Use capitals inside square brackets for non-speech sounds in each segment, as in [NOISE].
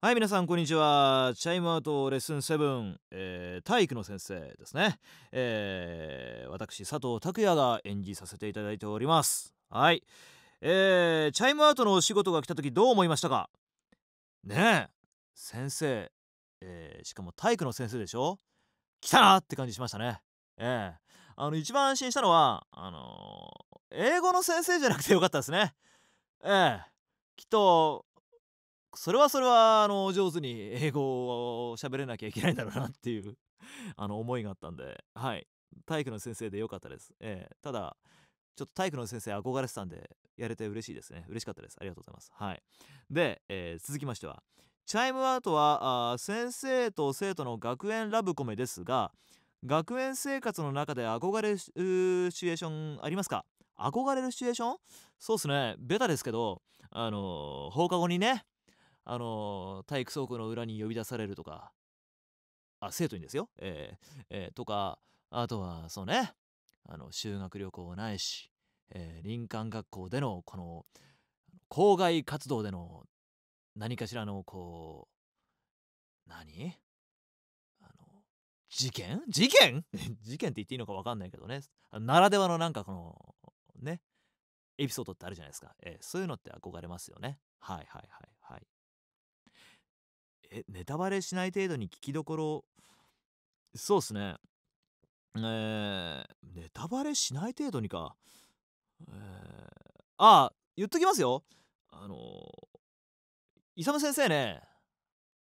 はい、皆さん、こんにちは。チャイムアウトレッスン7、えー、体育の先生ですね。えー、私、佐藤拓也が演じさせていただいております。はい。えー、チャイムアウトのお仕事が来た時どう思いましたかねえ、先生、えー、しかも体育の先生でしょ来たなって感じしましたね。ええー、あの、一番安心したのは、あのー、英語の先生じゃなくてよかったですね。ええー、きっと、それはそれはあの上手に英語を喋れなきゃいけないんだろうなっていう [LAUGHS] あの思いがあったんで、はい、体育の先生でよかったです。えー、ただ、ちょっと体育の先生憧れてたんで、やれて嬉しいですね。嬉しかったです。ありがとうございます。はい。で、えー、続きましては、チャイムアートはあ先生と生徒の学園ラブコメですが、学園生活の中で憧れるシチュエーションありますか憧れるシチュエーションそうっすね。ベタですけど、あのー、放課後にね、あの、体育倉庫の裏に呼び出されるとか、あ、生徒にですよ。えー、えー、とか、あとは、そうね、あの、修学旅行ないし、えー、林間学校での、この、校外活動での、何かしらの、こう、何あの、事件事件 [LAUGHS] 事件って言っていいのか分かんないけどね。ならではのなんかこの、ね、エピソードってあるじゃないですか。えー、そういうのって憧れますよね。はいはいはい。えネタバレしない程度に聞きどころそうっすねえー、ネタバレしない程度にかえー、あ言っときますよあのー、勇先生ね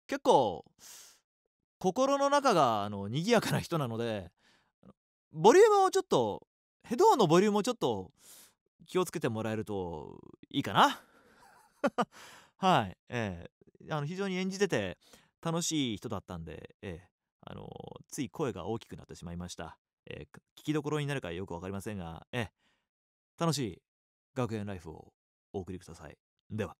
結構心の中があの賑やかな人なのでボリュームをちょっとヘドーのボリュームをちょっと気をつけてもらえるといいかなはい、えあの非常に演じてて楽しい人だったんで、えあのつい声が大きくなってしまいました、え聞きどころになるかよく分かりませんが、え楽しい学園ライフをお送りくださいでは